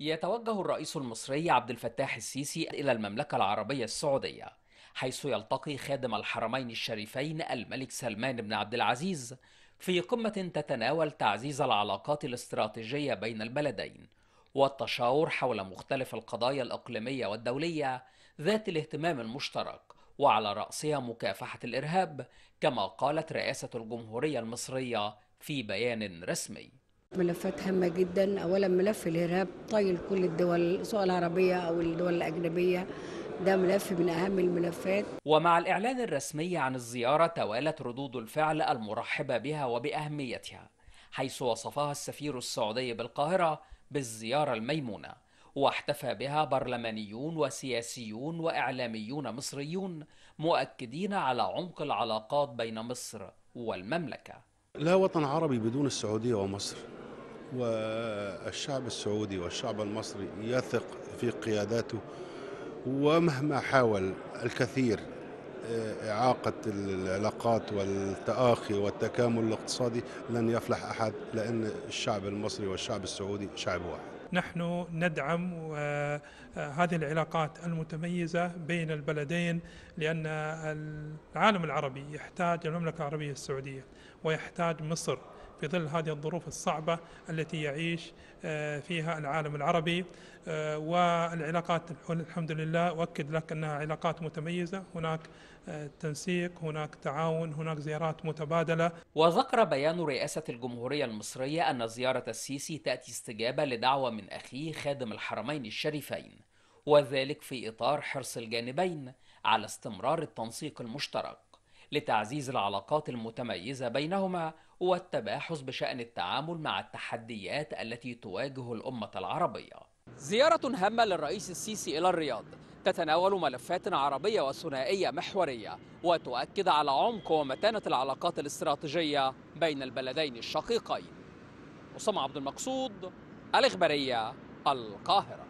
يتوجه الرئيس المصري عبد الفتاح السيسي إلى المملكة العربية السعودية حيث يلتقي خادم الحرمين الشريفين الملك سلمان بن عبد العزيز في قمة تتناول تعزيز العلاقات الاستراتيجية بين البلدين والتشاور حول مختلف القضايا الإقليمية والدولية ذات الاهتمام المشترك وعلى رأسها مكافحة الإرهاب كما قالت رئاسة الجمهورية المصرية في بيان رسمي ملفات هامة جدا أولا ملف الإرهاب طايل كل الدول سواء العربية أو الدول الأجنبية ده ملف من أهم الملفات ومع الإعلان الرسمي عن الزيارة توالت ردود الفعل المرحبة بها وبأهميتها حيث وصفها السفير السعودي بالقاهرة بالزيارة الميمونة واحتفى بها برلمانيون وسياسيون وإعلاميون مصريون مؤكدين على عمق العلاقات بين مصر والمملكة لا وطن عربي بدون السعودية ومصر والشعب السعودي والشعب المصري يثق في قياداته ومهما حاول الكثير آه، إعاقة العلاقات والتآخي والتكامل الاقتصادي لن يفلح أحد لأن الشعب المصري والشعب السعودي شعب واحد نحن ندعم آه، آه، هذه العلاقات المتميزة بين البلدين لأن العالم العربي يحتاج المملكة العربية السعودية ويحتاج مصر في ظل هذه الظروف الصعبة التي يعيش آه، فيها العالم العربي آه، والعلاقات الحمد لله أؤكد لك أنها علاقات متميزة هناك آه، تنسيق هناك تعاون هناك زيارات متبادلة وذكر بيان رئاسة الجمهورية المصرية أن زيارة السيسي تأتي استجابة لدعوة من أخيه خادم الحرمين الشريفين وذلك في إطار حرص الجانبين على استمرار التنسيق المشترك لتعزيز العلاقات المتميزة بينهما والتباحث بشأن التعامل مع التحديات التي تواجه الأمة العربية. زيارة هامة للرئيس السيسي إلى الرياض تتناول ملفات عربية وثنائية محورية وتؤكد على عمق ومتانة العلاقات الاستراتيجية بين البلدين الشقيقين. أسامة عبد المقصود الإخبارية القاهرة